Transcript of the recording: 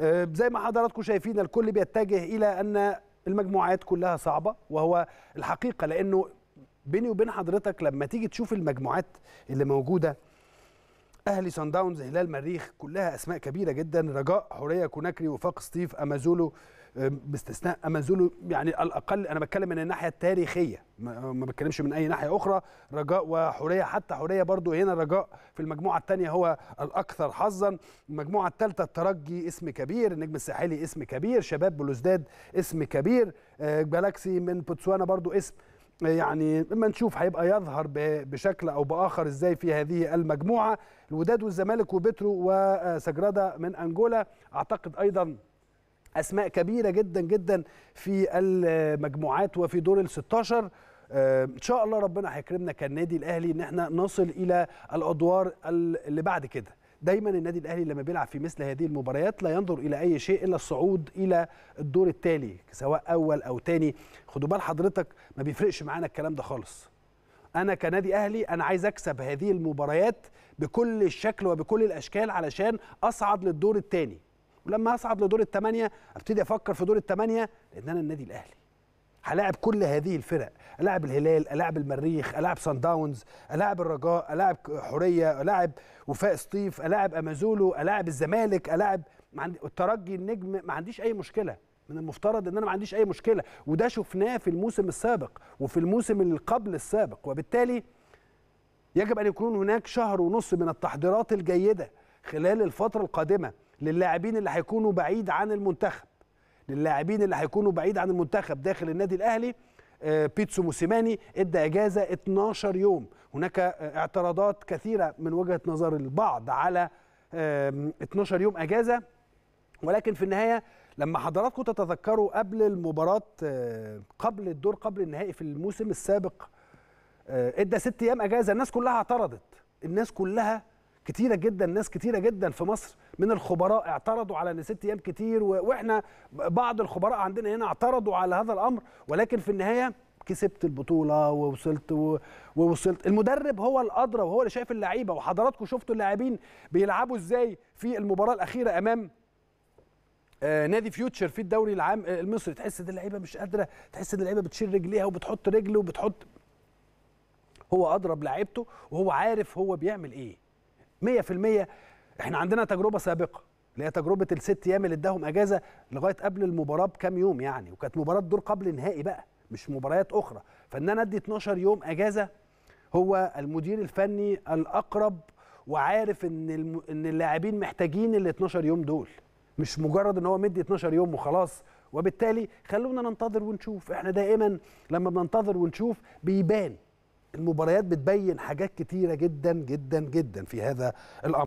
آه، زي ما حضراتكم شايفين الكل بيتجه الى ان المجموعات كلها صعبه وهو الحقيقه لانه بيني وبين حضرتك لما تيجي تشوف المجموعات اللي موجوده اهلي سان داونز هلال مريخ كلها اسماء كبيره جدا رجاء حوريه كوناكري وفاق سطيف امازولو آه، باستثناء امازولو يعني على الاقل انا بتكلم من الناحيه التاريخيه آه، ما بتكلمش من اي ناحيه اخرى رجاء وحوريه حتى حوريه برضو هنا رجاء في المجموعه الثانيه هو الاكثر حظا المجموعه الثالثه الترجي اسم كبير النجم الساحلي اسم كبير شباب بلوزداد اسم كبير آه، جالاكسي من بوتسوانا برضو اسم يعني اما نشوف هيبقى يظهر بشكل او باخر ازاي في هذه المجموعه الوداد والزمالك وبترو وسجرادا من انجولا اعتقد ايضا اسماء كبيره جدا جدا في المجموعات وفي دور ال 16 آه، ان شاء الله ربنا هيكرمنا كالنادي الاهلي ان احنا نصل الى الادوار اللي بعد كده دايما النادي الاهلي لما بيلعب في مثل هذه المباريات لا ينظر الى اي شيء الا الصعود الى الدور التالي سواء اول او تاني خدوا بال حضرتك ما بيفرقش معانا الكلام ده خالص انا كنادي اهلي انا عايز اكسب هذه المباريات بكل الشكل وبكل الاشكال علشان اصعد للدور التاني ولما اصعد لدور الثمانيه ابتدي افكر في دور الثمانيه لان انا النادي الاهلي هلاعب كل هذه الفرق الاعب الهلال الاعب المريخ الاعب سان داونز الاعب الرجاء الاعب حوريه الاعب وفاء سطيف الاعب امازولو الاعب الزمالك الاعب الترجي النجم ما عنديش اي مشكله من المفترض ان انا ما عنديش اي مشكله وده شفناه في الموسم السابق وفي الموسم اللي قبل السابق وبالتالي يجب ان يكون هناك شهر ونص من التحضيرات الجيده خلال الفتره القادمه للاعبين اللي هيكونوا بعيد عن المنتخب للاعبين اللي هيكونوا بعيد عن المنتخب داخل النادي الاهلي آه، بيتسو موسيماني ادى اجازه 12 يوم هناك آه، اعتراضات كثيره من وجهه نظر البعض على 12 يوم اجازه ولكن في النهايه لما حضراتكم تتذكروا قبل المباراه آه، قبل الدور قبل النهائي في الموسم السابق ادى ست ايام اجازه الناس كلها اعترضت الناس كلها كتيره جدا ناس كتيره جدا في مصر من الخبراء اعترضوا على ان ست ايام كتير واحنا بعض الخبراء عندنا هنا اعترضوا على هذا الامر ولكن في النهايه كسبت البطوله ووصلت ووصلت المدرب هو الادرى وهو اللي شايف اللعيبه وحضراتكم شفتوا اللاعبين بيلعبوا ازاي في المباراه الاخيره امام آه، نادي فيوتشر في الدوري العام آه، المصري تحس ان اللعيبه مش قادره تحس ان اللعيبه بتشيل رجليها وبتحط رجل وبتحط هو اضرب لعيبته وهو عارف هو بيعمل ايه 100% احنا عندنا تجربه سابقه اللي هي تجربه الست ايام اللي اداهم اجازه لغايه قبل المباراه بكام يوم يعني وكانت مباراه دور قبل نهائي بقى مش مباريات اخرى فان انا ادي 12 يوم اجازه هو المدير الفني الاقرب وعارف ان الم... ان اللاعبين محتاجين ال 12 يوم دول مش مجرد ان هو مدي 12 يوم وخلاص وبالتالي خلونا ننتظر ونشوف احنا دائما لما بننتظر ونشوف بيبان المباريات بتبين حاجات كتيره جدا جدا جدا في هذا الامر